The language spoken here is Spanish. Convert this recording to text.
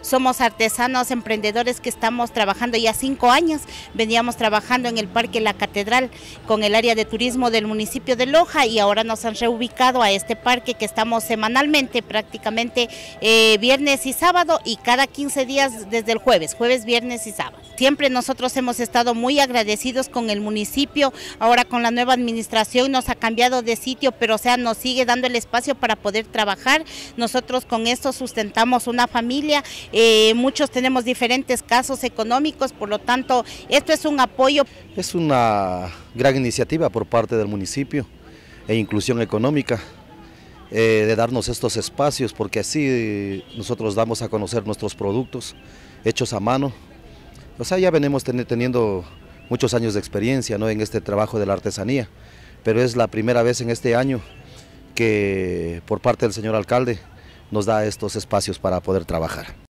Somos artesanos, emprendedores que estamos trabajando ya cinco años. Veníamos trabajando en el Parque La Catedral con el área de turismo del municipio de Loja y ahora nos han reubicado a este parque que estamos semanalmente, prácticamente eh, viernes y sábado y cada 15 días desde el jueves, jueves, viernes y sábado. Siempre nosotros hemos estado muy agradecidos con el municipio, ahora con la nueva administración nos ha cambiado de sitio, pero o sea, nos sigue dando el espacio para poder trabajar. Nosotros con esto sustentamos una familia eh, muchos tenemos diferentes casos económicos, por lo tanto, esto es un apoyo. Es una gran iniciativa por parte del municipio e inclusión económica. Eh, de darnos estos espacios, porque así nosotros damos a conocer nuestros productos hechos a mano. O sea, ya venimos teniendo muchos años de experiencia en este trabajo de la artesanía, pero es la primera vez en este año que por parte del señor alcalde nos da estos espacios para poder trabajar.